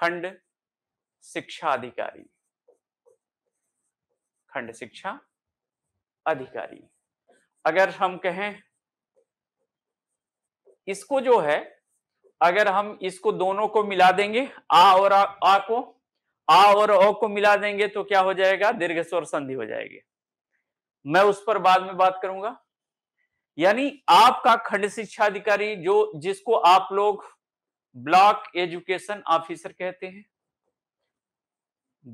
खंड शिक्षा अधिकारी खंड शिक्षा अधिकारी अगर हम कहें इसको जो है अगर हम इसको दोनों को मिला देंगे आ और आ, आ को आ और ओ को मिला देंगे तो क्या हो जाएगा दीर्घ स्वर संधि हो जाएगी मैं उस पर बाद में बात करूंगा यानी आपका खंड शिक्षा अधिकारी जो जिसको आप लोग ब्लॉक एजुकेशन ऑफिसर कहते हैं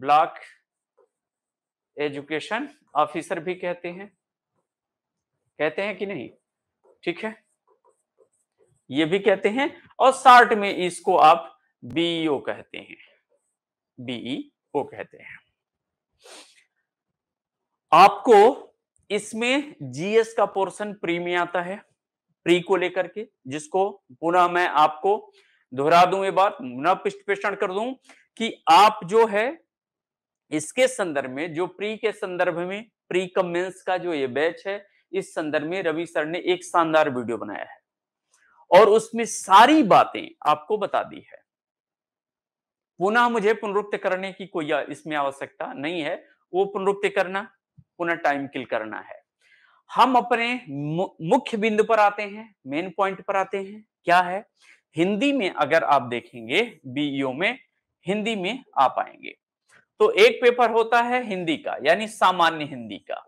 ब्लॉक एजुकेशन ऑफिसर भी कहते हैं कहते हैं कि नहीं ठीक है ये भी कहते हैं और शार्ट में इसको आप बीईओ e कहते हैं बीईओ e कहते हैं आपको इसमें जीएस का पोर्शन प्री में आता है प्री को लेकर के जिसको पुनः मैं आपको दोहरा दूं ये बात न कर दूं कि आप जो है इसके संदर्भ में जो प्री के संदर्भ में प्री कमेंस का जो ये बैच है इस संदर्भ में रवि सर ने एक शानदार वीडियो बनाया है और उसमें सारी बातें आपको बता दी है पुनः मुझे पुनरुक्त करने की कोई इसमें आवश्यकता नहीं है वो पुनरुक्त करना पुनः टाइम किल करना है हम अपने मुख्य बिंदु पर आते हैं मेन पॉइंट पर आते हैं क्या है हिंदी में अगर आप देखेंगे बीईओ में हिंदी में आ पाएंगे तो एक पेपर होता है हिंदी का यानी सामान्य हिंदी का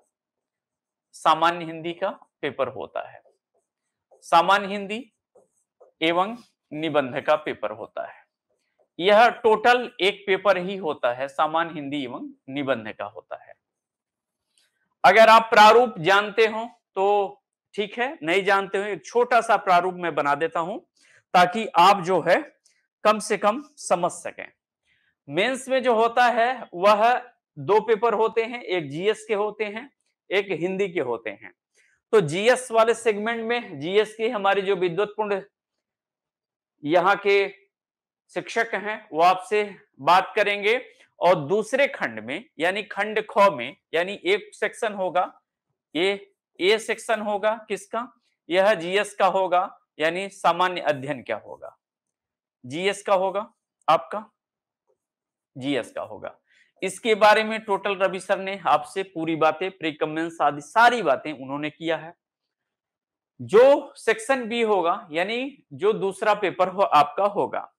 सामान्य हिंदी का पेपर होता है सामान्य हिंदी एवं निबंध का पेपर होता है यह टोटल एक पेपर ही होता है सामान्य हिंदी एवं निबंध का होता है अगर आप प्रारूप जानते हो तो ठीक है नहीं जानते हो एक छोटा सा प्रारूप मैं बना देता हूं ताकि आप जो है कम से कम समझ सकें मेंस में जो होता है वह दो पेपर होते हैं एक जीएस के होते हैं एक हिंदी के होते हैं तो जीएस वाले सेगमेंट में जीएस के हमारे जो विद्वतपूर्ण यहाँ के शिक्षक हैं वो आपसे बात करेंगे और दूसरे खंड में यानी खंड ख में यानी एक सेक्शन होगा ये ए सेक्शन होगा किसका यह जीएस का होगा यानी सामान्य अध्ययन क्या होगा जीएस का होगा आपका जीएस का होगा इसके बारे में टोटल रवि सर ने आपसे पूरी बातें प्रिकमेंस आदि सारी बातें उन्होंने किया है जो सेक्शन बी होगा यानी जो दूसरा पेपर हो आपका होगा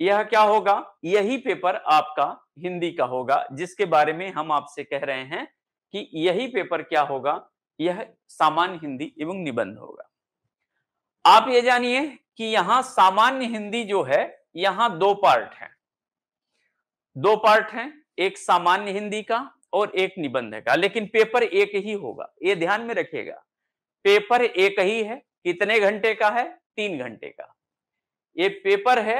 यह क्या होगा यही पेपर आपका हिंदी का होगा जिसके बारे में हम आपसे कह रहे हैं कि यही पेपर क्या होगा यह सामान्य हिंदी एवं निबंध होगा आप ये जानिए कि यहां सामान्य हिंदी जो है यहां दो पार्ट है दो पार्ट है एक सामान्य हिंदी का और एक निबंध का लेकिन पेपर एक ही होगा ये ध्यान में रखिएगा पेपर एक ही है कितने घंटे का है तीन घंटे का ये पेपर है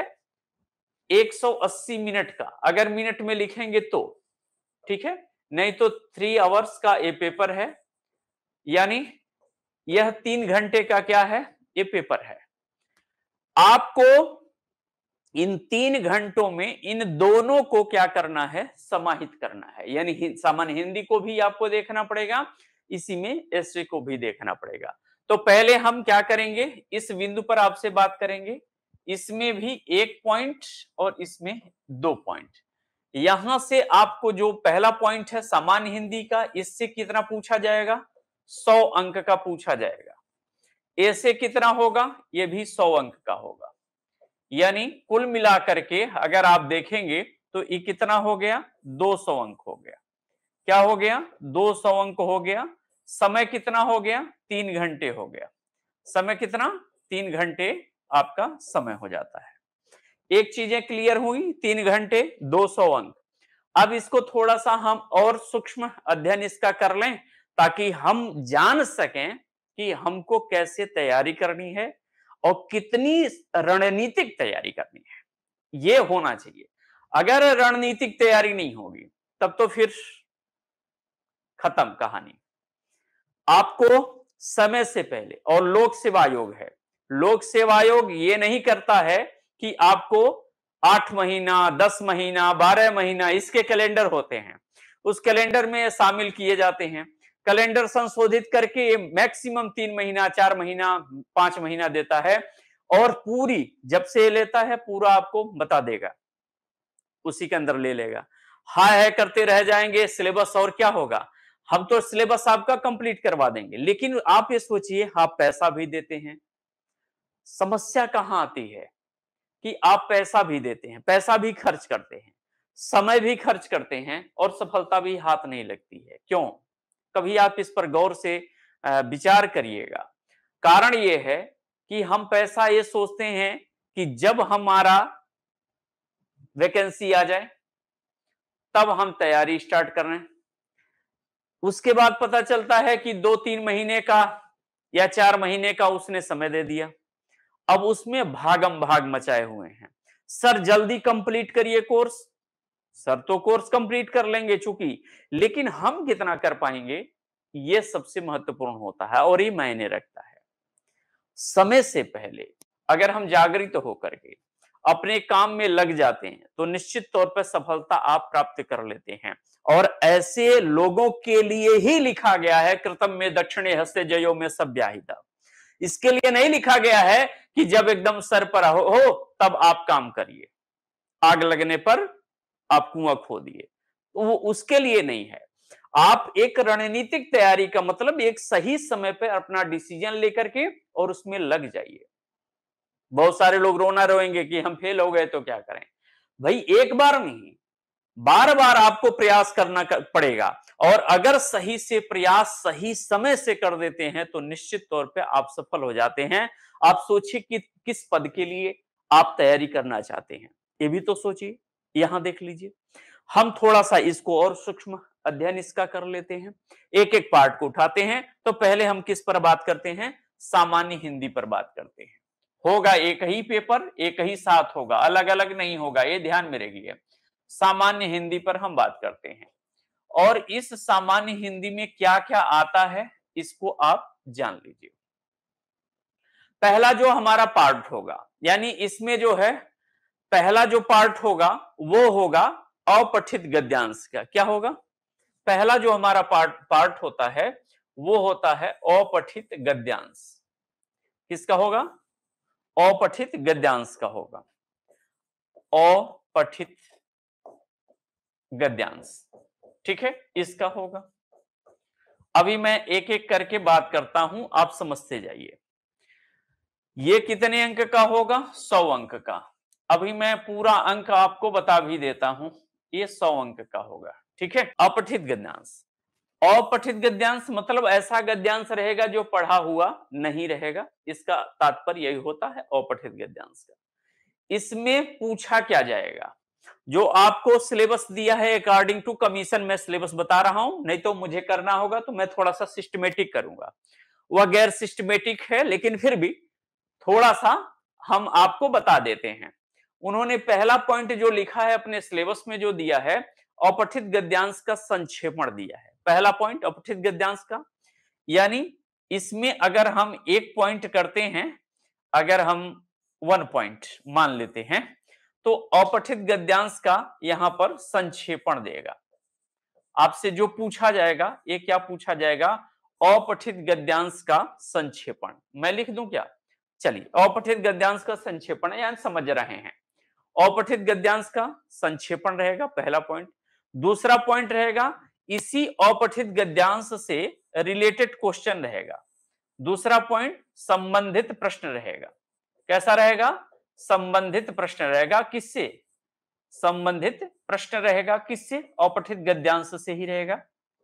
180 मिनट का अगर मिनट में लिखेंगे तो ठीक है नहीं तो थ्री आवर्स का ये पेपर है यानी यह तीन घंटे का क्या है ये पेपर है आपको इन तीन घंटों में इन दोनों को क्या करना है समाहित करना है यानी सामान्य हिंदी को भी आपको देखना पड़ेगा इसी में एस को भी देखना पड़ेगा तो पहले हम क्या करेंगे इस बिंदु पर आपसे बात करेंगे इसमें भी एक पॉइंट और इसमें दो पॉइंट यहां से आपको जो पहला पॉइंट है सामान्य हिंदी का इससे कितना पूछा जाएगा सौ अंक का पूछा जाएगा ए से कितना होगा ये भी सौ अंक का होगा यानी कुल मिलाकर के अगर आप देखेंगे तो ये कितना हो गया दो सौ अंक हो गया क्या हो गया दो सौ अंक हो गया समय कितना हो गया तीन घंटे हो गया समय कितना तीन घंटे आपका समय हो जाता है एक चीजें क्लियर हुई तीन घंटे दो सौ अंक अब इसको थोड़ा सा हम और सूक्ष्म अध्ययन इसका कर लें ताकि हम जान सकें कि हमको कैसे तैयारी करनी है और कितनी रणनीतिक तैयारी करनी है ये होना चाहिए अगर रणनीतिक तैयारी नहीं होगी तब तो फिर खत्म कहानी आपको समय से पहले और लोक सेवा आयोग है लोक सेवा आयोग ये नहीं करता है कि आपको आठ महीना दस महीना बारह महीना इसके कैलेंडर होते हैं उस कैलेंडर में शामिल किए जाते हैं कैलेंडर संशोधित करके ये मैक्सिमम तीन महीना चार महीना पांच महीना देता है और पूरी जब से लेता है पूरा आपको बता देगा उसी के अंदर ले लेगा हा है करते रह जाएंगे सिलेबस और क्या होगा हम तो सिलेबस आपका कंप्लीट करवा देंगे लेकिन आप ये सोचिए आप पैसा भी देते हैं समस्या कहाँ आती है कि आप पैसा भी देते हैं पैसा भी खर्च करते हैं समय भी खर्च करते हैं और सफलता भी हाथ नहीं लगती है क्यों कभी आप इस पर गौर से विचार करिएगा कारण ये है कि हम पैसा ये सोचते हैं कि जब हमारा वैकेंसी आ जाए तब हम तैयारी स्टार्ट कर रहे हैं उसके बाद पता चलता है कि दो तीन महीने का या चार महीने का उसने समय दे दिया अब उसमें भागम भाग मचाए हुए हैं सर जल्दी कंप्लीट करिए कोर्स सर तो कोर्स कंप्लीट कर लेंगे चूंकि लेकिन हम कितना कर पाएंगे ये सबसे महत्वपूर्ण होता है और ये मायने रखता है समय से पहले अगर हम जागृत तो होकर के अपने काम में लग जाते हैं तो निश्चित तौर पर सफलता आप प्राप्त कर लेते हैं और ऐसे लोगों के लिए ही लिखा गया है कृतम में दक्षिण हस्ते जयो में सब व्याहिता इसके लिए नहीं लिखा गया है कि जब एकदम सर पर हो, हो तब आप काम करिए आग लगने पर आप कुआं खो दिए तो वो उसके लिए नहीं है आप एक रणनीतिक तैयारी का मतलब एक सही समय पर अपना डिसीजन लेकर के और उसमें लग जाइए बहुत सारे लोग रोना रोएंगे कि हम फेल हो गए तो क्या करें भाई एक बार नहीं बार बार आपको प्रयास करना कर, पड़ेगा और अगर सही से प्रयास सही समय से कर देते हैं तो निश्चित तौर पे आप सफल हो जाते हैं आप सोचिए कि किस पद के लिए आप तैयारी करना चाहते हैं ये भी तो सोचिए यहां देख लीजिए हम थोड़ा सा इसको और सूक्ष्म अध्ययन इसका कर लेते हैं एक एक पार्ट को उठाते हैं तो पहले हम किस पर बात करते हैं सामान्य हिंदी पर बात करते हैं होगा एक ही पेपर एक ही साथ होगा अलग अलग नहीं होगा ये ध्यान में रखिए सामान्य हिंदी पर हम बात करते हैं और इस सामान्य हिंदी में क्या क्या आता है इसको आप जान लीजिए पहला जो हमारा पार्ट होगा यानी इसमें जो है पहला जो पार्ट होगा वो होगा अपठित गद्यांश का क्या होगा पहला जो हमारा पार्ट पार्ट होता है वो होता है अपठित गद्यांश किसका होगा अपठित गद्यांश का होगा अपठित गद्यांश ठीक है इसका होगा अभी मैं एक एक करके बात करता हूं आप समझते जाइए ये कितने अंक का होगा सौ अंक का अभी मैं पूरा अंक आपको बता भी देता हूं ये सौ अंक का होगा ठीक है अपठित गद्यांश अपठित गद्यांश मतलब ऐसा गद्यांश रहेगा जो पढ़ा हुआ नहीं रहेगा इसका तात्पर्य यही होता है अपठित गद्यांश का इसमें पूछा क्या जाएगा जो आपको सिलेबस दिया है अकॉर्डिंग टू कमीशन मैं सिलेबस बता रहा हूं नहीं तो मुझे करना होगा तो मैं थोड़ा सा सिस्टमेटिक करूंगा वह गैर सिस्टमेटिक है लेकिन फिर भी थोड़ा सा हम आपको बता देते हैं उन्होंने पहला पॉइंट जो लिखा है अपने सिलेबस में जो दिया है अपठित गद्यांश का संक्षेपण दिया है पहला पॉइंट अपठित गद्यांश का यानी इसमें अगर हम एक पॉइंट करते हैं अगर हम वन पॉइंट मान लेते हैं तो अपठित गद्यांश का यहां पर संक्षेपण देगा आपसे जो पूछा जाएगा ये क्या पूछा जाएगा अपठित गद्यांश का संक्षेपण मैं लिख दूं क्या चलिए अपठित गद्यांश का संक्षेपण यानी समझ रहे हैं अपठित गद्यांश का संक्षेपण रहेगा पहला पॉइंट दूसरा पॉइंट रहेगा इसी अपठित गद्यांश से रिलेटेड क्वेश्चन रहेगा दूसरा पॉइंट संबंधित प्रश्न रहेगा कैसा रहेगा संबंधित प्रश्न रहेगा किससे संबंधित प्रश्न रहेगा किससे अपठित गद्यांश से ही रहेगा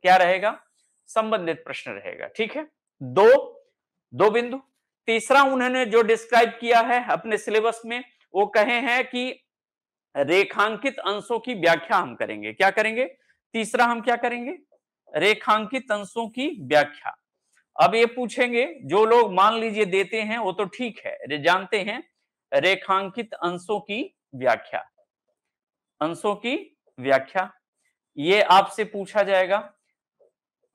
क्या रहेगा संबंधित प्रश्न रहेगा ठीक है दो दो बिंदु तीसरा उन्होंने जो डिस्क्राइब किया है अपने सिलेबस में वो कहे हैं कि रेखांकित अंशों की व्याख्या हम करेंगे क्या करेंगे तीसरा हम क्या करेंगे रेखांकित अंशों की व्याख्या अब ये पूछेंगे जो लोग मान लीजिए देते हैं वो तो ठीक है जानते हैं रेखांकित अंशों की व्याख्या अंशों की व्याख्या ये आपसे पूछा जाएगा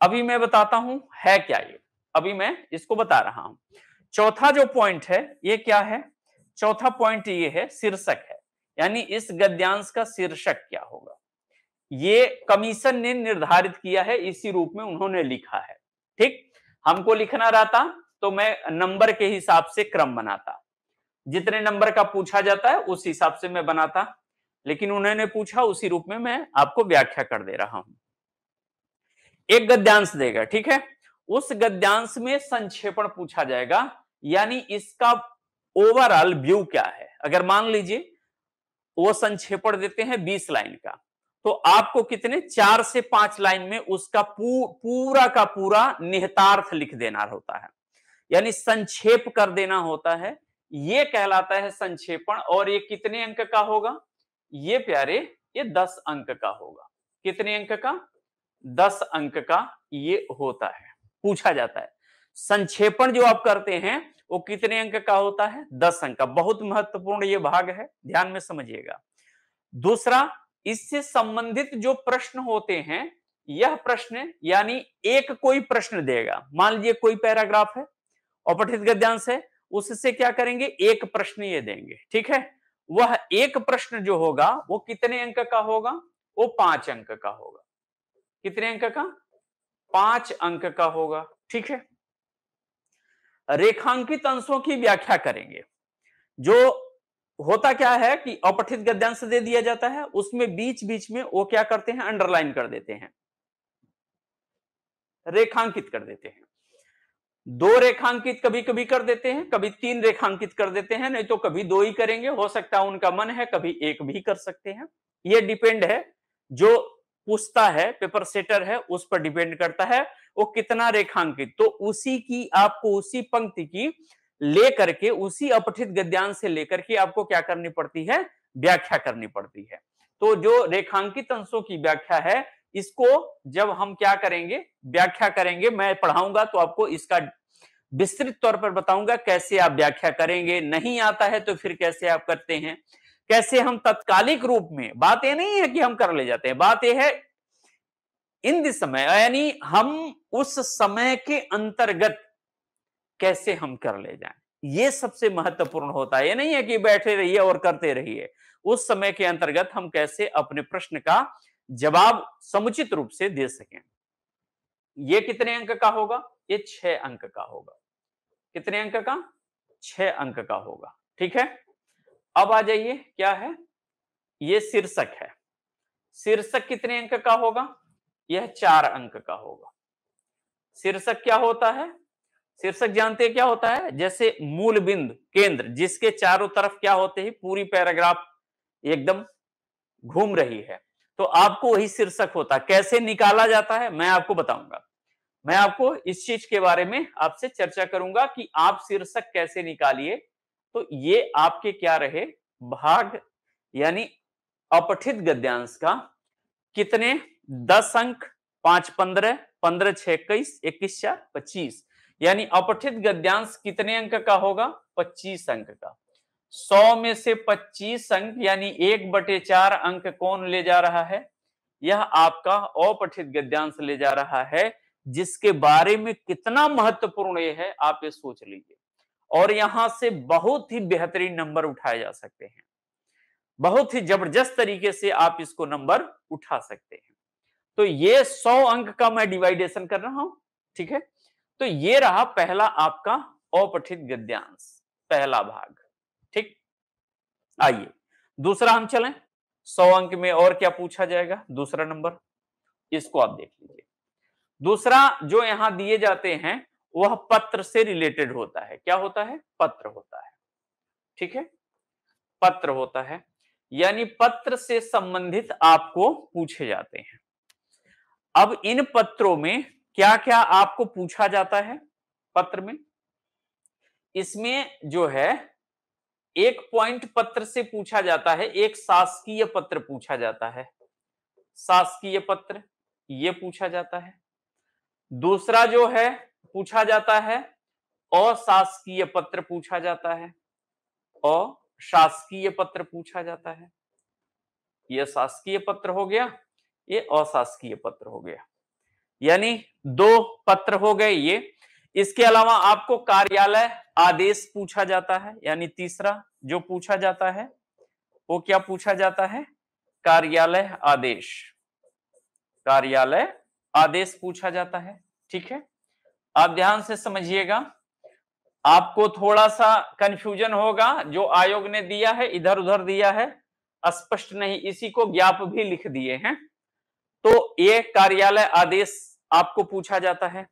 अभी मैं बताता हूं है क्या ये अभी मैं इसको बता रहा हूं चौथा जो पॉइंट है ये क्या है चौथा पॉइंट ये है शीर्षक है यानी इस गद्यांश का शीर्षक क्या होगा ये कमीशन ने निर्धारित किया है इसी रूप में उन्होंने लिखा है ठीक हमको लिखना रहता तो मैं नंबर के हिसाब से क्रम बनाता जितने नंबर का पूछा जाता है उस हिसाब से मैं बनाता लेकिन उन्होंने पूछा उसी रूप में मैं आपको व्याख्या कर दे रहा हूं एक गद्यांश देगा ठीक है उस गद्यांश में संक्षेपण पूछा जाएगा यानी इसका ओवरऑल व्यू क्या है अगर मान लीजिए वो संक्षेपण देते हैं बीस लाइन का तो आपको कितने चार से पांच लाइन में उसका पू, पूरा का पूरा निहितार्थ लिख देना होता है यानी संक्षेप कर देना होता है ये कहलाता है संक्षेपण और ये कितने अंक का होगा ये प्यारे ये दस अंक का होगा कितने अंक का दस अंक का ये होता है पूछा जाता है संक्षेपण जो आप करते हैं वो कितने अंक का होता है दस अंक का बहुत महत्वपूर्ण ये भाग है ध्यान में समझिएगा दूसरा इससे संबंधित जो प्रश्न होते हैं यह प्रश्न यानी एक कोई प्रश्न देगा मान लीजिए कोई पैराग्राफ है और पठित गद्यांश है उससे क्या करेंगे एक प्रश्न ये देंगे ठीक है वह एक प्रश्न जो होगा वो कितने अंक का होगा वो पांच अंक का होगा कितने अंक का पांच अंक का होगा ठीक है रेखांकित अंशों की व्याख्या करेंगे जो होता क्या है कि अपठित गद्यांश दे दिया जाता है उसमें बीच बीच में वो क्या करते हैं अंडरलाइन कर देते हैं रेखांकित कर देते हैं दो रेखांकित कभी कभी कर देते हैं कभी तीन रेखांकित कर देते हैं नहीं तो कभी दो ही करेंगे हो सकता है उनका मन है कभी एक भी कर सकते हैं यह डिपेंड है जो पूछता है पेपर सेटर है उस पर डिपेंड करता है वो कितना रेखांकित तो उसी की आपको उसी पंक्ति की लेकर के उसी अपठित गद्यांश से लेकर के आपको क्या करनी पड़ती है व्याख्या करनी पड़ती है तो जो रेखांकित अंशों की व्याख्या है इसको जब हम क्या करेंगे व्याख्या करेंगे मैं पढ़ाऊंगा तो आपको इसका विस्तृत तौर पर बताऊंगा कैसे आप व्याख्या करेंगे नहीं आता है तो फिर कैसे आप करते हैं कैसे हम तत्कालिक रूप में बात यह नहीं है कि हम कर ले जाते हैं बात यह है इन दिस समय यानी हम उस समय के अंतर्गत कैसे हम कर ले जाए ये सबसे महत्वपूर्ण होता है ये नहीं है कि बैठे रहिए और करते रहिए उस समय के अंतर्गत हम कैसे अपने प्रश्न का जवाब समुचित रूप से दे सके ये कितने अंक का होगा ये छह अंक का होगा कितने अंक का छह अंक का होगा ठीक है अब आ जाइए क्या है ये शीर्षक है शीर्षक कितने अंक का होगा यह चार अंक का होगा शीर्षक क्या होता है शीर्षक जानते हैं क्या होता है जैसे मूल बिंदु केंद्र जिसके चारों तरफ क्या होते ही पूरी पैराग्राफ एकदम घूम रही है तो आपको वही शीर्षक होता है कैसे निकाला जाता है मैं आपको बताऊंगा मैं आपको इस चीज के बारे में आपसे चर्चा करूंगा कि आप शीर्षक कैसे निकालिए तो ये आपके क्या रहे भाग यानी अपठित गद्यांश का कितने दस अंक पांच पंद्रह पंद्रह छह इक्कीस इक्कीस चार पच्चीस यानी अपठित गद्यांश कितने अंक का होगा पच्चीस अंक का सौ में से पच्चीस अंक यानी एक बटे चार अंक कौन ले जा रहा है यह आपका अपठित गद्यांश ले जा रहा है जिसके बारे में कितना महत्वपूर्ण यह है आप ये सोच लीजिए और यहां से बहुत ही बेहतरीन नंबर उठाए जा सकते हैं बहुत ही जबरदस्त तरीके से आप इसको नंबर उठा सकते हैं तो ये सौ अंक का मैं डिवाइडेशन कर रहा हूं ठीक है तो ये रहा पहला आपका अपठित गद्यांश पहला भाग ठीक आइए दूसरा हम चलें सौ अंक में और क्या पूछा जाएगा दूसरा नंबर इसको आप देख लीजिए दूसरा जो यहां दिए जाते हैं वह पत्र से रिलेटेड होता है क्या होता है पत्र होता है ठीक है पत्र होता है यानी पत्र से संबंधित आपको पूछे जाते हैं अब इन पत्रों में क्या क्या आपको पूछा जाता है पत्र में इसमें जो है एक पॉइंट पत्र से पूछा जाता है एक शासकीय पत्र पूछा जाता है शासकीय पत्र ये पूछा जाता है दूसरा जो है पूछा जाता है अशासकीय पत्र पूछा जाता है अशासकीय पत्र पूछा जाता है ये शासकीय पत्र हो गया ये अशासकीय पत्र हो गया यानी दो पत्र हो गए ये इसके अलावा आपको कार्यालय आदेश पूछा जाता है यानी तीसरा जो पूछा जाता है वो क्या पूछा जाता है कार्यालय आदेश कार्यालय आदेश पूछा जाता है ठीक है आप ध्यान से समझिएगा आपको थोड़ा सा कंफ्यूजन होगा जो आयोग ने दिया है इधर उधर दिया है स्पष्ट नहीं इसी को ज्ञाप भी लिख दिए हैं तो ये कार्यालय आदेश आपको पूछा जाता है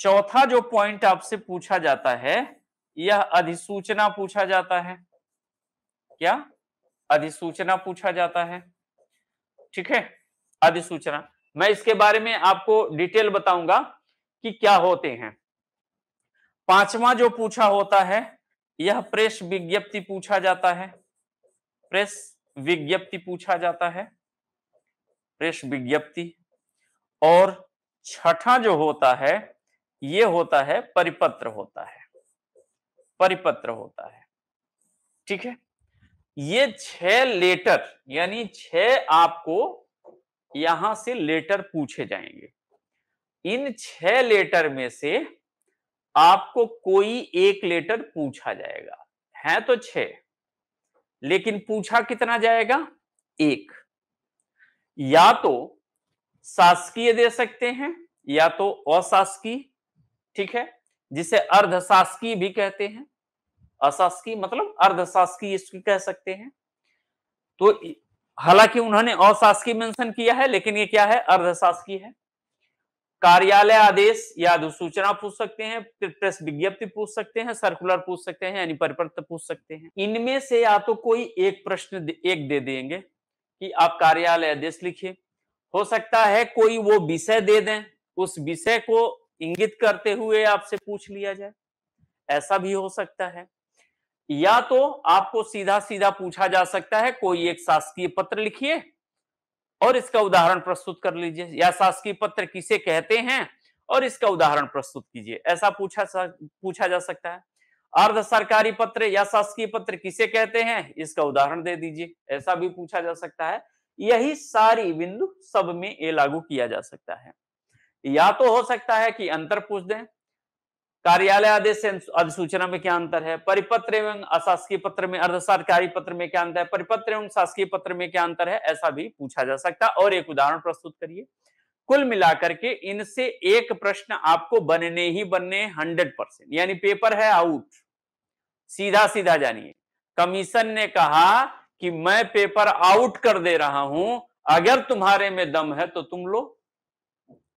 चौथा जो पॉइंट आपसे पूछा जाता है यह अधिसूचना पूछा जाता है क्या अधिसूचना पूछा जाता है ठीक है अधिसूचना मैं इसके बारे में आपको डिटेल बताऊंगा कि क्या होते हैं पांचवा जो पूछा होता है यह प्रेस विज्ञप्ति पूछा जाता है प्रेस विज्ञप्ति पूछा जाता है प्रेस विज्ञप्ति और छठा जो होता है यह होता है परिपत्र होता है परिपत्र होता है ठीक है ये छह लेटर यानी छह आपको यहां से लेटर पूछे जाएंगे इन छह लेटर में से आपको कोई एक लेटर पूछा जाएगा है तो छह लेकिन पूछा कितना जाएगा एक या तो शासकीय दे सकते हैं या तो अशासकीय ठीक है जिसे अर्धशासकीय भी कहते हैं अशासकीय मतलब अर्धशासकीय इसकी कह सकते हैं तो हालांकि उन्होंने अशासकीय मेंशन किया है लेकिन ये क्या है अर्धशासकीय है कार्यालय आदेश या अधिसूचना पूछ सकते हैं प्रेस विज्ञप्ति पूछ सकते हैं सर्कुलर पूछ सकते हैं यानी परिपत्र पूछ सकते हैं इनमें से या तो कोई एक प्रश्न एक दे देंगे कि आप कार्यालय आदेश लिखिए हो सकता है कोई वो विषय दे दें उस विषय को इंगित करते हुए आपसे पूछ लिया जाए ऐसा भी हो सकता है या तो आपको सीधा सीधा पूछा जा सकता है कोई एक शासकीय पत्र लिखिए और इसका उदाहरण प्रस्तुत कर लीजिए या शासकीय पत्र किसे कहते हैं और इसका उदाहरण प्रस्तुत कीजिए ऐसा पूछा पूछा जा सकता है अर्ध सरकारी पत्र या शासकीय पत्र किसे कहते हैं इसका उदाहरण दे दीजिए ऐसा भी पूछा जा सकता है यही सारी बिंदु सब में ये लागू किया जा सकता है या तो हो सकता है कि अंतर पूछ दें कार्यालय आदेश से अधिसूचना में क्या अंतर है परिपत्र एवं अशासकीय पत्र में अर्ध सरकारी पत्र में क्या अंतर है परिपत्र एवं शासकीय पत्र में क्या अंतर है ऐसा भी पूछा जा सकता और एक उदाहरण प्रस्तुत करिए कुल मिलाकर के इनसे एक प्रश्न आपको बनने ही बनने हंड्रेड परसेंट यानी पेपर है आउट सीधा सीधा जानिए कमीशन ने कहा कि मैं पेपर आउट कर दे रहा हूं अगर तुम्हारे में दम है तो तुम लोग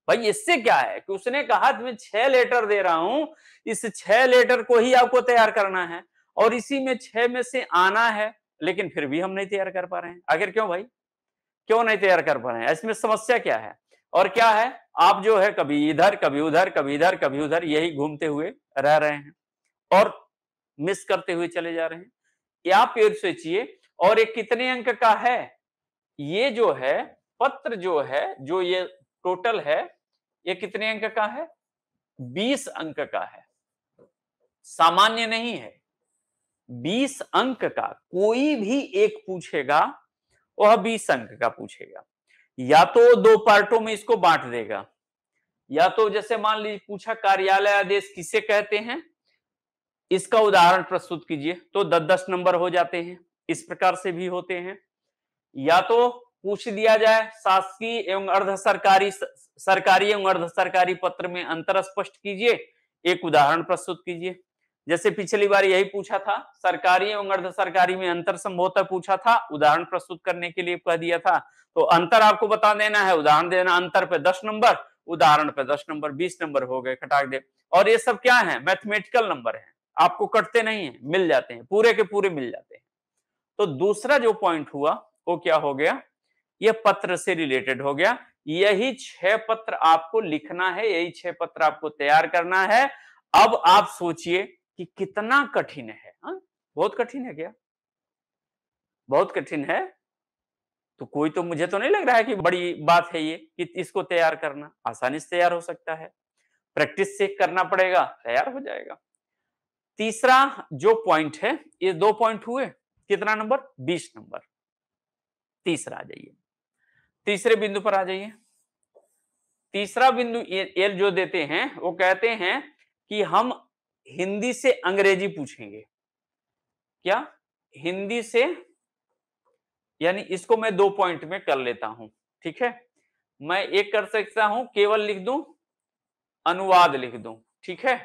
भाई इससे क्या है कि उसने कहा मैं छह लेटर दे रहा हूं इस छह लेटर को ही आपको तैयार करना है और इसी में छह में से आना है लेकिन फिर भी हम नहीं तैयार कर पा रहे हैं आखिर क्यों भाई क्यों नहीं तैयार कर पा रहे हैं इसमें समस्या क्या है और क्या है आप जो है कभी इधर कभी उधर कभी इधर कभी उधर यही घूमते हुए रह रहे हैं और मिस करते हुए चले जा रहे हैं ये आप ये सोचिए और ये कितने अंक का है ये जो है पत्र जो है जो ये टोटल है ये कितने अंक का है बीस अंक का है सामान्य नहीं है बीस अंक का कोई भी एक पूछेगा वह बीस अंक का पूछेगा या तो दो पार्टों में इसको बांट देगा या तो जैसे मान लीजिए पूछा कार्यालय आदेश किसे कहते हैं इसका उदाहरण प्रस्तुत कीजिए तो दस दस नंबर हो जाते हैं इस प्रकार से भी होते हैं या तो पूछ दिया जाए शासकीय एवं अर्ध सरकारी सरकारी एवं अर्ध सरकारी पत्र में अंतर स्पष्ट कीजिए एक उदाहरण प्रस्तुत कीजिए जैसे पिछली बार यही पूछा था सरकारी एवं अर्ध सरकारी में अंतर संभवतः पूछा था उदाहरण प्रस्तुत करने के लिए कह दिया था तो अंतर आपको बता देना है उदाहरण देना अंतर पे दस नंबर उदाहरण पे दस नंबर बीस नंबर हो गए खटाक दे और ये सब क्या है मैथमेटिकल नंबर है आपको कटते नहीं है मिल जाते हैं पूरे के पूरे मिल जाते हैं तो दूसरा जो पॉइंट हुआ वो क्या हो गया ये पत्र से रिलेटेड हो गया यही छह पत्र आपको लिखना है यही छह पत्र आपको तैयार करना है अब आप सोचिए कि कितना कठिन है हा? बहुत कठिन है क्या बहुत कठिन है तो कोई तो मुझे तो नहीं लग रहा है कि बड़ी बात है ये कि इसको तैयार करना आसानी से तैयार हो सकता है प्रैक्टिस से करना पड़ेगा तैयार हो जाएगा तीसरा जो पॉइंट है ये दो पॉइंट हुए कितना नंबर बीस नंबर तीसरा आ जाइए तीसरे बिंदु पर आ जाइए तीसरा बिंदु एल जो देते हैं वो कहते हैं कि हम हिंदी से अंग्रेजी पूछेंगे क्या हिंदी से यानी इसको मैं दो पॉइंट में कर लेता हूं ठीक है मैं एक कर सकता हूं केवल लिख दूं अनुवाद लिख दूं ठीक है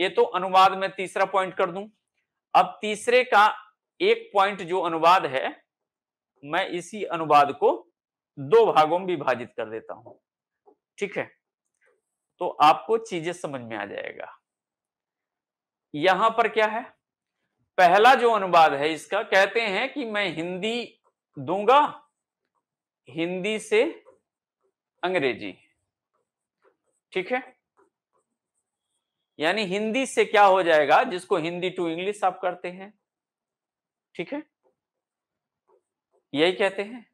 ये तो अनुवाद में तीसरा पॉइंट कर दूं अब तीसरे का एक पॉइंट जो अनुवाद है मैं इसी अनुवाद को दो भागों में विभाजित कर देता हूं ठीक है तो आपको चीजें समझ में आ जाएगा यहां पर क्या है पहला जो अनुवाद है इसका कहते हैं कि मैं हिंदी दूंगा हिंदी से अंग्रेजी ठीक है यानी हिंदी से क्या हो जाएगा जिसको हिंदी टू इंग्लिश आप करते हैं ठीक है यही कहते हैं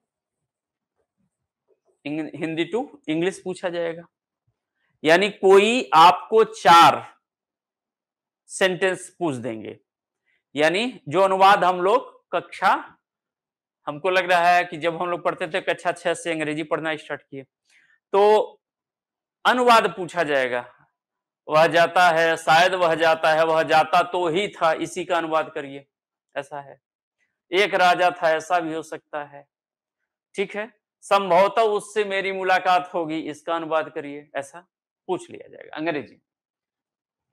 हिंदी टू इंग्लिश पूछा जाएगा यानी कोई आपको चार सेंटेंस पूछ देंगे यानी जो अनुवाद हम लोग कक्षा हमको लग रहा है कि जब हम लोग पढ़ते थे कक्षा छह से अंग्रेजी पढ़ना स्टार्ट किए तो अनुवाद पूछा जाएगा वह जाता है शायद वह जाता है वह जाता तो ही था इसी का अनुवाद करिए ऐसा है एक राजा था ऐसा भी हो सकता है ठीक है संभवतः उससे मेरी मुलाकात होगी इसका अनुवाद करिए ऐसा पूछ लिया जाएगा अंग्रेजी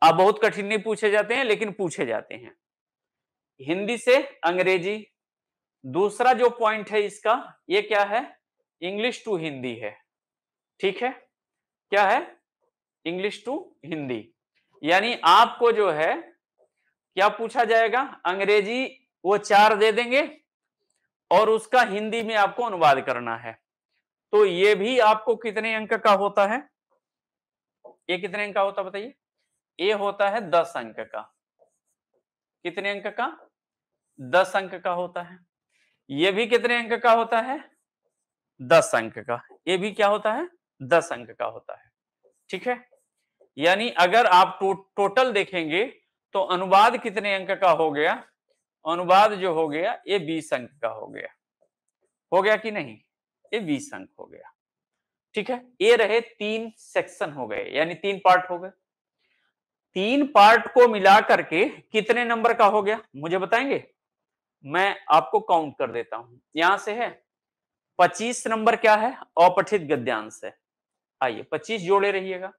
आप बहुत कठिन नहीं पूछे जाते हैं लेकिन पूछे जाते हैं हिंदी से अंग्रेजी दूसरा जो पॉइंट है इसका ये क्या है इंग्लिश टू हिंदी है ठीक है क्या है इंग्लिश टू हिंदी यानी आपको जो है क्या पूछा जाएगा अंग्रेजी वो चार दे देंगे और उसका हिंदी में आपको अनुवाद करना है तो ये भी आपको कितने अंक का होता है ये कितने अंक का होता है बताइए ये होता है दस अंक का कितने अंक का दस अंक का होता है ये भी कितने अंक का होता है दस अंक का ये भी क्या होता है दस अंक का होता है ठीक है यानी अगर आप टो, टोटल देखेंगे तो अनुवाद कितने अंक का हो गया अनुवाद जो हो गया ये बीस अंक का हो गया हो गया कि नहीं ये बीस अंक हो गया ठीक है ये रहे तीन सेक्शन हो गए यानी तीन पार्ट हो गए तीन पार्ट को मिला करके कितने नंबर का हो गया मुझे बताएंगे मैं आपको काउंट कर देता हूं यहां से है पच्चीस नंबर क्या है अपठित गद्यांश है आइए पच्चीस जोड़े रहिएगा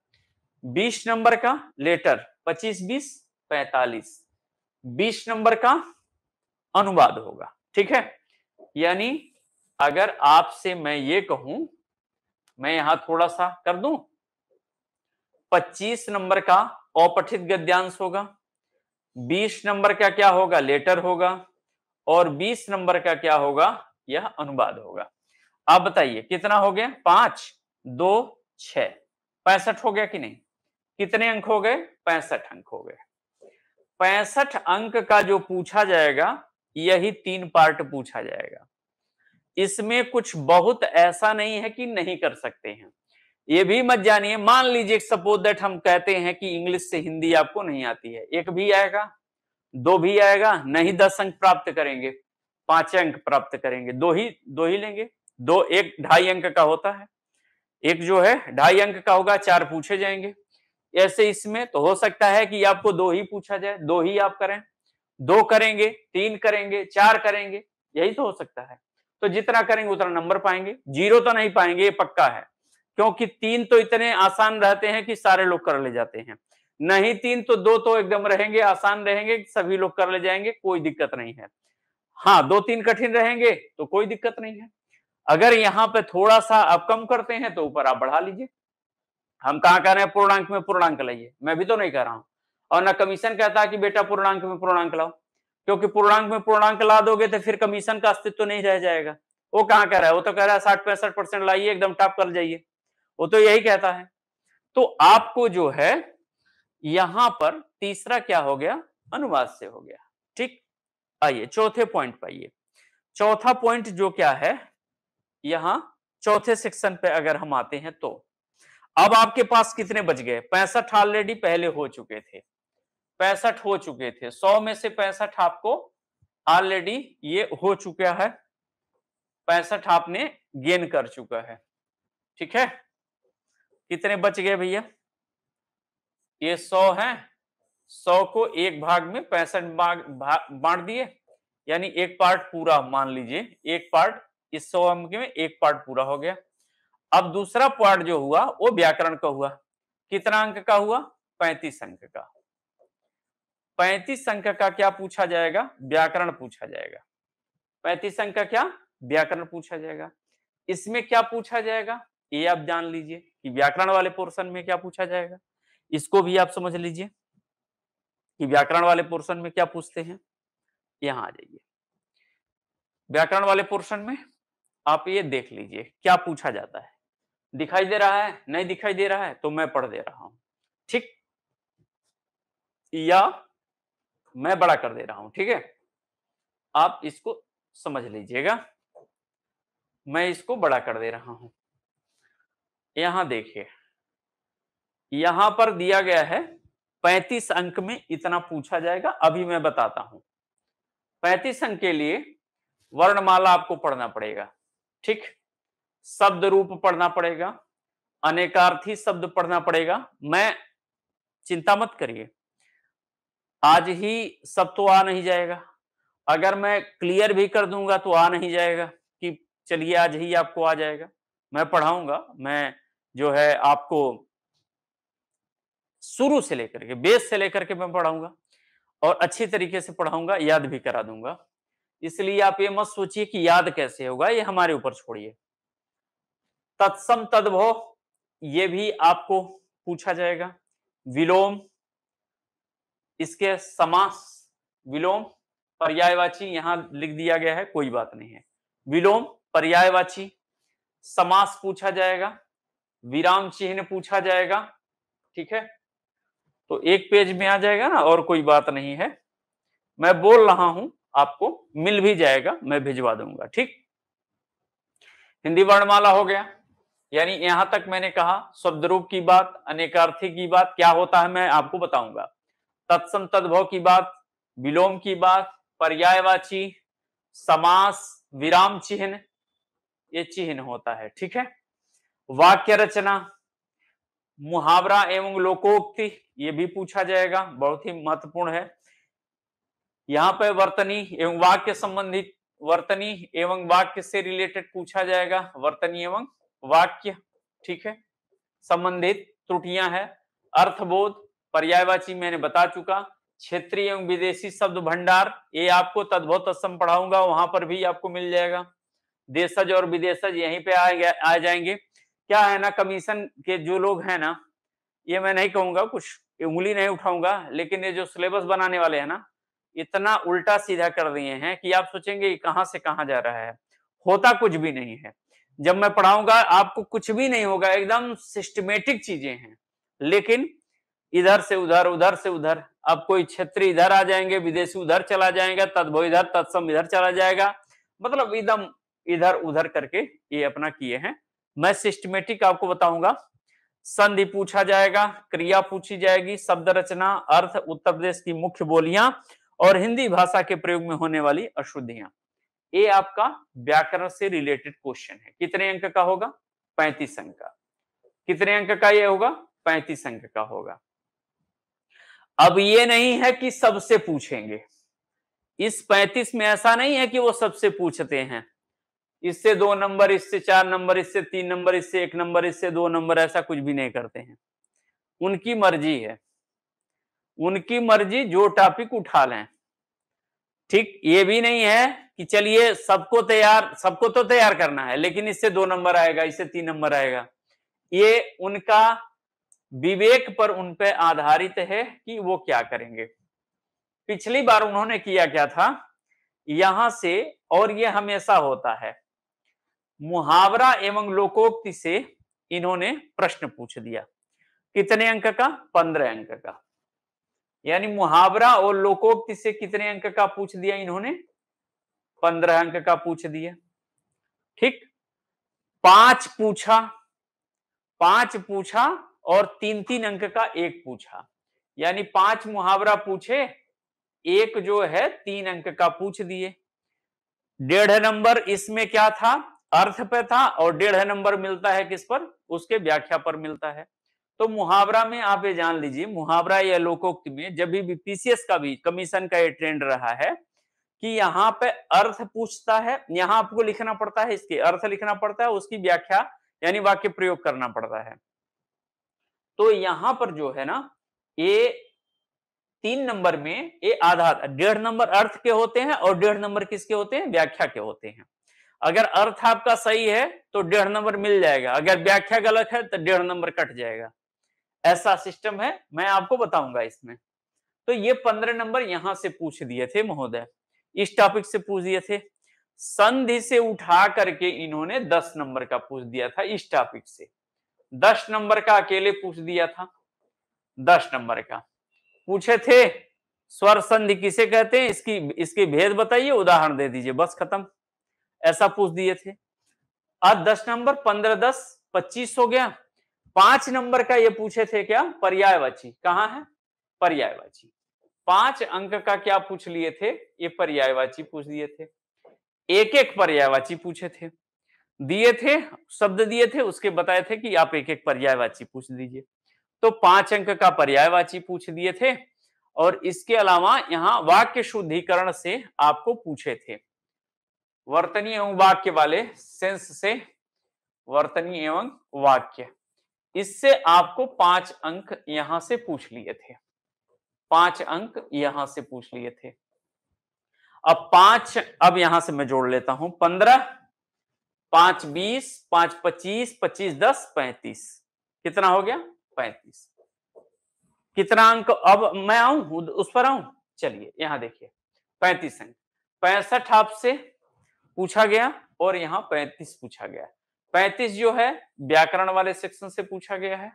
बीस नंबर का लेटर पच्चीस बीस पैतालीस बीस नंबर का अनुवाद होगा ठीक है यानी अगर आपसे मैं ये कहूं मैं यहां थोड़ा सा कर दू 25 नंबर का अपठित गद्यांश होगा 20 नंबर का क्या होगा लेटर होगा और 20 नंबर का क्या होगा यह अनुवाद होगा आप बताइए कितना हो गया पांच दो छ पैंसठ हो गया कि नहीं कितने अंक हो गए पैंसठ अंक हो गए पैंसठ अंक का जो पूछा जाएगा यही तीन पार्ट पूछा जाएगा इसमें कुछ बहुत ऐसा नहीं है कि नहीं कर सकते हैं ये भी मत जानिए मान लीजिए सपोज दैट हम कहते हैं कि इंग्लिश से हिंदी आपको नहीं आती है एक भी आएगा दो भी आएगा नहीं दस अंक प्राप्त करेंगे पांच अंक प्राप्त करेंगे दो ही दो ही लेंगे दो एक ढाई अंक का होता है एक जो है ढाई अंक का होगा चार पूछे जाएंगे ऐसे इसमें तो हो सकता है कि आपको दो ही पूछा जाए दो ही आप करें दो करेंगे तीन करेंगे चार करेंगे यही तो हो सकता है तो जितना करेंगे उतना नंबर पाएंगे जीरो तो नहीं पाएंगे ये पक्का है क्योंकि तीन तो इतने आसान रहते हैं कि सारे लोग कर ले जाते हैं नहीं तीन तो दो तो एकदम रहेंगे आसान रहेंगे सभी लोग कर ले जाएंगे कोई दिक्कत नहीं है हाँ दो तीन कठिन रहेंगे तो कोई दिक्कत नहीं है अगर यहाँ पे थोड़ा सा आप कम करते हैं तो ऊपर आप बढ़ा लीजिए हम कहा कह रहे हैं पूर्णांक में पूर्णांक लाइए मैं भी तो नहीं कह रहा हूं और ना कमीशन कहता है कि बेटा पूर्णांक में पूर्णांक लाओ क्योंकि पूर्णांक में पूर्णांक ला दोगे तो फिर कमीशन का अस्तित्व तो नहीं रह जाएगा वो कहाँ कह रहा है वो तो कह रहा है साठ पैंसठ परसेंट लाइए एकदम टॉप कर जाइए वो तो यही कहता है तो आपको जो है यहां पर तीसरा क्या हो गया अनुवाद से हो गया ठीक आइए चौथे पॉइंट पाइए चौथा पॉइंट जो क्या है यहां चौथे सेक्शन पे अगर हम आते हैं तो अब आपके पास कितने बच गए पैंसठ ऑलरेडी पहले हो चुके थे पैंसठ हो चुके थे सौ में से पैंसठ आपको ऑलरेडी ये हो चुका है पैंसठ आपने गेन कर चुका है ठीक है कितने बच गए भैया ये सौ है सौ को एक भाग में पैंसठ भाग बांट दिए यानी एक पार्ट पूरा मान लीजिए एक पार्ट इस सौ अंक में एक पार्ट पूरा हो गया अब दूसरा पार्ट जो हुआ वो व्याकरण का हुआ कितना अंक का हुआ पैंतीस अंक का पैंतीस अंक का क्या पूछा जाएगा व्याकरण पूछा जाएगा पैंतीस अंक का क्या व्याकरण पूछा जाएगा इसमें क्या पूछा जाएगा ये आप जान लीजिए कि व्याकरण वाले पोर्शन में क्या पूछा जाएगा इसको भी आप समझ लीजिए कि व्याकरण वाले पोर्शन में क्या पूछते हैं यहां आ जाइए व्याकरण वाले पोर्शन में आप ये देख लीजिए क्या पूछा जाता है दिखाई दे रहा है नहीं दिखाई दे रहा है तो मैं पढ़ दे रहा हूं ठीक या मैं बड़ा कर दे रहा हूं ठीक है आप इसको समझ लीजिएगा मैं इसको बड़ा कर दे रहा हूं यहां देखिए यहां पर दिया गया है पैंतीस अंक में इतना पूछा जाएगा अभी मैं बताता हूं पैंतीस अंक के लिए वर्णमाला आपको पढ़ना पड़ेगा ठीक शब्द रूप पढ़ना पड़ेगा अनेकार्थी शब्द पढ़ना पड़ेगा मैं चिंता मत करिए आज ही सब तो आ नहीं जाएगा अगर मैं क्लियर भी कर दूंगा तो आ नहीं जाएगा कि चलिए आज ही आपको आ जाएगा मैं पढ़ाऊंगा मैं जो है आपको शुरू से लेकर के बेस से लेकर के मैं पढ़ाऊंगा और अच्छी तरीके से पढ़ाऊंगा याद भी करा दूंगा इसलिए आप ये मत सोचिए कि याद कैसे होगा ये हमारे ऊपर छोड़िए तत्सम तद्भव ये भी आपको पूछा जाएगा विलोम इसके समास विलोम पर्यायवाची यहां लिख दिया गया है कोई बात नहीं है विलोम पर्यायवाची समास पूछा जाएगा विराम चिन्ह पूछा जाएगा ठीक है तो एक पेज में आ जाएगा ना और कोई बात नहीं है मैं बोल रहा हूं आपको मिल भी जाएगा मैं भिजवा दूंगा ठीक हिंदी वर्णमाला हो गया यानी यहां तक मैंने कहा शब्द रूप की बात अनेकार्थी की बात क्या होता है मैं आपको बताऊंगा तत्सम तद्भव की बात विलोम की बात पर्यायवाची समास विराम चिन्ह ये चिन्ह होता है ठीक है वाक्य रचना मुहावरा एवं लोकोक्ति ये भी पूछा जाएगा बहुत ही महत्वपूर्ण है यहाँ पे वर्तनी एवं वाक्य संबंधित वर्तनी एवं वाक्य से रिलेटेड पूछा जाएगा वर्तनी एवं वाक्य ठीक है संबंधित त्रुटियां है अर्थबोध पर्यायवाची मैंने बता चुका क्षेत्रीय एवं विदेशी शब्द भंडार ये आपको तद्भुत असम पढ़ाऊंगा वहां पर भी आपको मिल जाएगा देशज और विदेशज यहीं पे आ, जाएंगे क्या है ना कमीशन के जो लोग हैं ना ये मैं नहीं कहूंगा कुछ उंगली नहीं उठाऊंगा लेकिन ये जो सिलेबस बनाने वाले हैं ना इतना उल्टा सीधा कर दिए हैं कि आप सोचेंगे कहाँ से कहाँ जा रहा है होता कुछ भी नहीं है जब मैं पढ़ाऊंगा आपको कुछ भी नहीं होगा एकदम सिस्टमेटिक चीजें हैं लेकिन इधर से उधर उधर से उधर अब कोई क्षेत्रीय इधर आ जाएंगे विदेशी उधर चला जाएगा तद्भव इधर तत्सम इधर चला जाएगा मतलब एकदम इधर उधर करके ये अपना किए हैं मैं सिस्टमेटिक आपको बताऊंगा संधि पूछा जाएगा क्रिया पूछी जाएगी शब्द रचना अर्थ उत्तर प्रदेश की मुख्य बोलियां और हिंदी भाषा के प्रयोग में होने वाली अशुद्धियां ये आपका व्याकरण से रिलेटेड क्वेश्चन है कितने अंक का होगा पैंतीस अंक का कितने अंक का ये होगा पैंतीस अंक का होगा अब ये नहीं है कि सबसे पूछेंगे इस पैंतीस में ऐसा नहीं है कि वो सबसे पूछते हैं इससे दो नंबर इससे चार नंबर इससे तीन नंबर इससे एक नंबर इससे दो नंबर ऐसा कुछ भी नहीं करते हैं उनकी मर्जी है उनकी मर्जी जो टॉपिक उठा लें ठीक ये भी नहीं है कि चलिए सबको तैयार सबको तो तैयार करना है लेकिन इससे दो नंबर आएगा इससे तीन नंबर आएगा ये उनका विवेक पर उन पर आधारित है कि वो क्या करेंगे पिछली बार उन्होंने किया क्या था यहां से और ये हमेशा होता है मुहावरा एवं लोकोक्ति से इन्होंने प्रश्न पूछ दिया कितने अंक का पंद्रह अंक का यानी मुहावरा और लोकोक्ति से कितने अंक का पूछ दिया इन्होंने पंद्रह अंक का पूछ दिया ठीक पांच पूछा पांच पूछा और तीन तीन अंक का एक पूछा यानी पांच मुहावरा पूछे एक जो है तीन अंक का पूछ दिए डेढ़ नंबर इसमें क्या था अर्थ पे था और डेढ़ नंबर मिलता है किस पर उसके व्याख्या पर मिलता है तो मुहावरा में आप ये जान लीजिए मुहावरा या लोकोक्त में जब भी पीसीएस का भी कमीशन का ये ट्रेंड रहा है कि यहाँ पे अर्थ पूछता है यहां आपको लिखना पड़ता है इसके अर्थ लिखना पड़ता है उसकी व्याख्या यानी वाक्य प्रयोग करना पड़ता है तो यहां पर जो है ना ये तीन नंबर में ये आधार डेढ़ नंबर अर्थ के होते हैं और डेढ़ नंबर किसके होते हैं व्याख्या के होते हैं अगर अर्थ आपका सही है तो डेढ़ नंबर मिल जाएगा अगर व्याख्या गलत है तो डेढ़ नंबर कट जाएगा ऐसा सिस्टम है मैं आपको बताऊंगा इसमें तो ये पंद्रह नंबर यहां से पूछ दिए थे महोदय इस टॉपिक से पूछ दिए थे संधि से उठा करके इन्होंने दस नंबर का पूछ दिया था इस टॉपिक से दस नंबर का अकेले पूछ दिया था दस नंबर का पूछे थे स्वर संधि किसे कहते हैं इसकी इसके भेद बताइए उदाहरण दे दीजिए बस खत्म ऐसा पूछ दिए थे आज दस नंबर पंद्रह दस पच्चीस हो गया पांच नंबर का ये पूछे थे क्या पर्यायवाची कहाँ है पर्यायवाची पांच अंक का क्या पूछ लिए थे ये पर्यायवाची पूछ दिए थे एक एक पर्यायवाची पूछे थे दिए थे शब्द दिए थे उसके बताए थे कि आप एक एक पर्यायवाची पूछ लीजिए तो पांच अंक का पर्यायवाची पूछ दिए थे और इसके अलावा यहाँ वाक्य शुद्धिकरण से आपको पूछे थे वर्तनी एवं वाक्य वाले सेंस से वर्तनी एवं वाक्य इससे आपको पांच अंक यहां से पूछ लिए थे पांच अंक यहां से पूछ लिए थे अब पांच अब यहां से मैं जोड़ लेता हूं पंद्रह पांच बीस पांच पच्चीस पच्चीस दस पैंतीस कितना हो गया पैंतीस कितना अंक अब मैं आऊं उस पर आऊं चलिए यहां देखिए पैंतीस अंक पैंसठ आपसे पूछा गया और यहां पैंतीस पूछा गया पैंतीस जो है व्याकरण वाले सेक्शन से पूछा गया है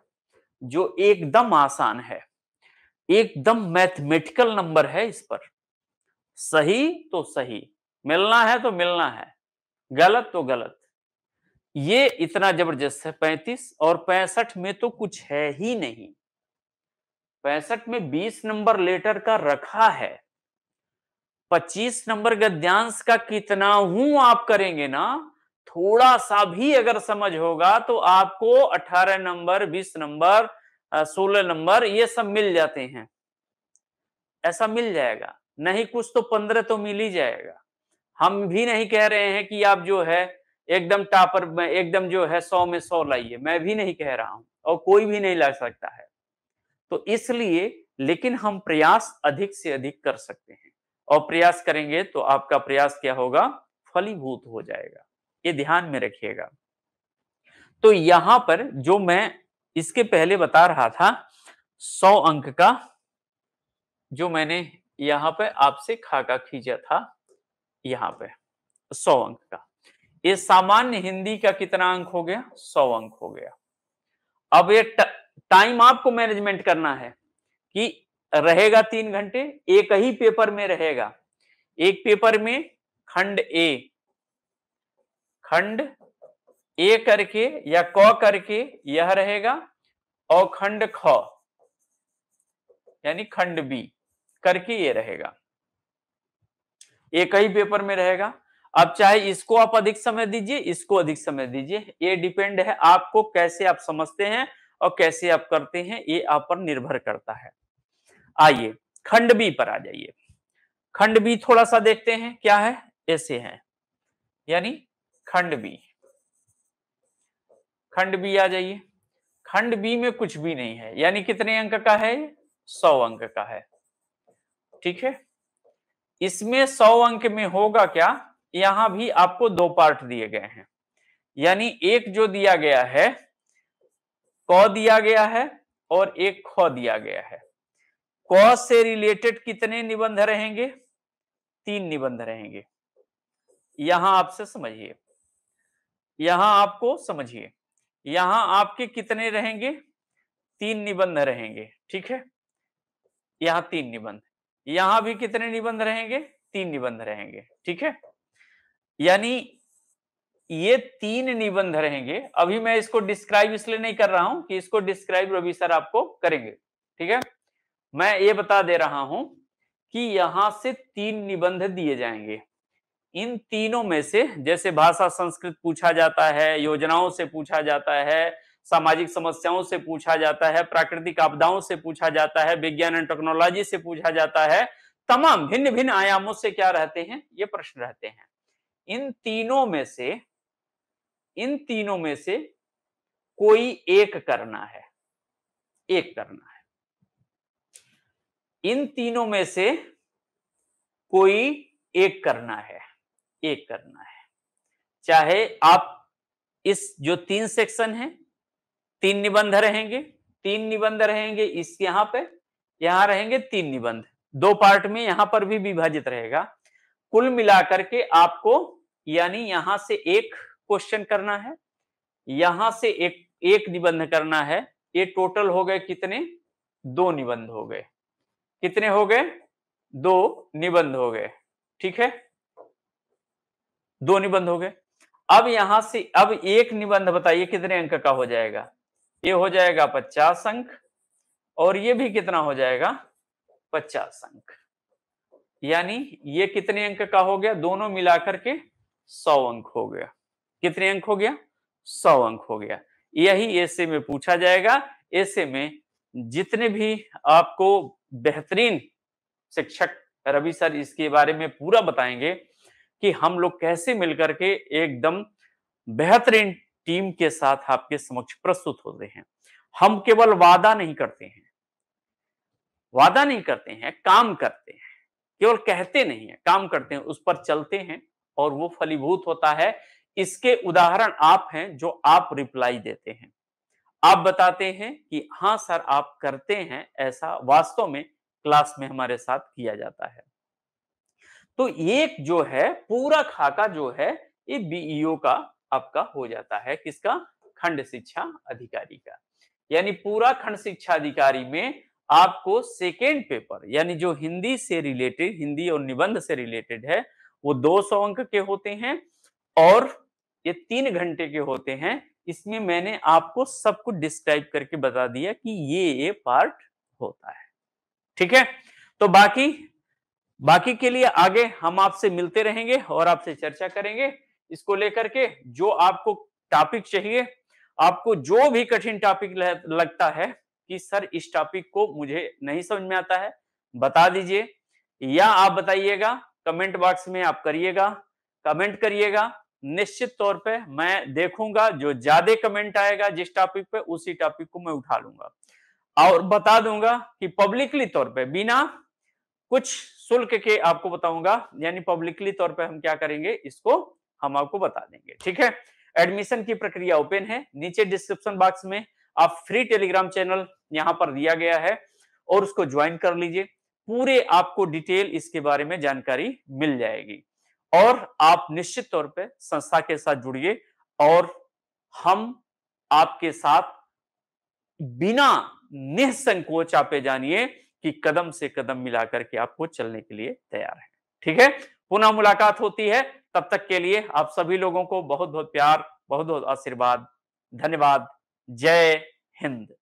जो एकदम आसान है एकदम मैथमेटिकल नंबर है इस पर सही तो सही मिलना है तो मिलना है गलत तो गलत ये इतना जबरदस्त है पैंतीस और पैंसठ में तो कुछ है ही नहीं पैंसठ में बीस नंबर लेटर का रखा है पच्चीस नंबर गद्यांश का कितना हूं आप करेंगे ना थोड़ा सा भी अगर समझ होगा तो आपको अठारह नंबर बीस नंबर सोलह नंबर ये सब मिल जाते हैं ऐसा मिल जाएगा नहीं कुछ तो पंद्रह तो मिल ही जाएगा हम भी नहीं कह रहे हैं कि आप जो है एकदम टापर में एकदम जो है सौ में सौ लाइए मैं भी नहीं कह रहा हूं और कोई भी नहीं ला सकता है तो इसलिए लेकिन हम प्रयास अधिक से अधिक कर सकते हैं और प्रयास करेंगे तो आपका प्रयास क्या होगा फलीभूत हो जाएगा ये ध्यान में रखिएगा तो यहां पर जो मैं इसके पहले बता रहा था सौ अंक का जो मैंने यहाँ पर आपसे खाका खींचा था यहाँ पे सौ अंक का ये सामान्य हिंदी का कितना अंक हो गया सौ अंक हो गया अब ये टाइम आपको मैनेजमेंट करना है कि रहेगा तीन घंटे एक ही पेपर में रहेगा एक पेपर में खंड ए खंड ए करके या क करके यह रहेगा और खंड ख यानी खंड बी करके ये रहेगा एक ही पेपर में रहेगा अब चाहे इसको आप अधिक समय दीजिए इसको अधिक समय दीजिए ये डिपेंड है आपको कैसे आप समझते हैं और कैसे आप करते हैं ये आप पर निर्भर करता है आइए खंड बी पर आ जाइए खंड बी थोड़ा सा देखते हैं क्या है ऐसे है यानी खंड बी खंड बी आ जाइए खंड बी में कुछ भी नहीं है यानी कितने अंक का है सौ अंक का है ठीक है इसमें सौ अंक में होगा क्या यहां भी आपको दो पार्ट दिए गए हैं यानी एक जो दिया गया है क दिया गया है और एक ख दिया गया है क से रिलेटेड कितने निबंध रहेंगे तीन निबंध रहेंगे यहां आपसे समझिए यहां आपको समझिए यहां आपके कितने रहेंगे तीन निबंध रहेंगे ठीक है यहां तीन निबंध यहां भी कितने निबंध रहेंगे तीन निबंध रहेंगे ठीक है यानी ये तीन निबंध रहेंगे अभी मैं इसको डिस्क्राइब इसलिए नहीं कर रहा हूं कि इसको डिस्क्राइब रवि सर आपको करेंगे ठीक है मैं ये बता दे रहा हूं कि यहां से तीन निबंध दिए जाएंगे इन तीनों में से जैसे भाषा संस्कृत पूछा जाता है योजनाओं से पूछा जाता है सामाजिक समस्याओं से पूछा जाता है प्राकृतिक आपदाओं से पूछा जाता है विज्ञान एंड टेक्नोलॉजी से पूछा जाता है तमाम भिन्न भिन्न आयामों से क्या रहते हैं ये प्रश्न रहते हैं इन तीनों में से इन तीनों में से कोई एक करना है एक करना है इन तीनों में से कोई एक करना है एक करना है चाहे आप इस जो तीन सेक्शन है तीन निबंध रहेंगे तीन निबंध रहेंगे इस यहां पे यहां रहेंगे तीन निबंध दो पार्ट में यहां पर भी विभाजित रहेगा कुल मिलाकर के आपको यानी यहां से एक क्वेश्चन करना है यहां से एक एक निबंध करना है ये टोटल हो गए कितने दो निबंध हो गए कितने हो गए दो निबंध हो गए ठीक है दो निबंध हो गए अब यहां से अब एक निबंध बताइए कितने अंक का हो जाएगा ये हो जाएगा पचास अंक और ये भी कितना हो जाएगा पचास अंक यानी ये कितने अंक का हो गया दोनों मिलाकर के सौ अंक हो गया कितने अंक हो गया सौ अंक हो गया यही ऐसे में पूछा जाएगा ऐसे में जितने भी आपको बेहतरीन शिक्षक रवि सर इसके बारे में पूरा बताएंगे कि हम लोग कैसे मिलकर के एकदम बेहतरीन टीम के साथ आपके समक्ष प्रस्तुत होते हैं हम केवल वादा नहीं करते हैं वादा नहीं करते हैं काम करते हैं केवल कहते नहीं है काम करते हैं उस पर चलते हैं और वो फलीभूत होता है इसके उदाहरण आप हैं जो आप रिप्लाई देते हैं आप बताते हैं कि हाँ सर आप करते हैं ऐसा वास्तव में क्लास में हमारे साथ किया जाता है तो एक जो है पूरा खाका जो है ये बीईओ e का आपका हो जाता है किसका खंड शिक्षा अधिकारी का यानी पूरा खंड शिक्षा अधिकारी में आपको सेकेंड पेपर यानी जो हिंदी से रिलेटेड हिंदी और निबंध से रिलेटेड है वो 200 अंक के होते हैं और ये तीन घंटे के होते हैं इसमें मैंने आपको सब कुछ डिस्क्राइब करके बता दिया कि ये ये पार्ट होता है ठीक है तो बाकी बाकी के लिए आगे हम आपसे मिलते रहेंगे और आपसे चर्चा करेंगे इसको लेकर के जो आपको टॉपिक चाहिए आपको जो भी कठिन टॉपिक लगता है कि सर इस टॉपिक को मुझे नहीं समझ में आता है बता दीजिए या आप बताइएगा कमेंट बॉक्स में आप करिएगा कमेंट करिएगा निश्चित तौर पे मैं देखूंगा जो ज्यादा कमेंट आएगा जिस टॉपिक पे उसी टॉपिक को मैं उठा लूंगा और बता दूंगा कि पब्लिकली तौर पे बिना कुछ शुल्क के आपको बताऊंगा यानी पब्लिकली तौर पे हम क्या करेंगे इसको हम आपको बता देंगे ठीक है एडमिशन की प्रक्रिया ओपन है नीचे डिस्क्रिप्शन बॉक्स में आप फ्री टेलीग्राम चैनल यहाँ पर दिया गया है और उसको ज्वाइन कर लीजिए पूरे आपको डिटेल इसके बारे में जानकारी मिल जाएगी और आप निश्चित तौर पे संस्था के साथ जुड़िए और हम आपके साथ बिना निसंकोच आप जानिए कि कदम से कदम मिला करके आपको चलने के लिए तैयार है ठीक है पुनः मुलाकात होती है तब तक के लिए आप सभी लोगों को बहुत बहुत प्यार बहुत बहुत आशीर्वाद धन्यवाद जय हिंद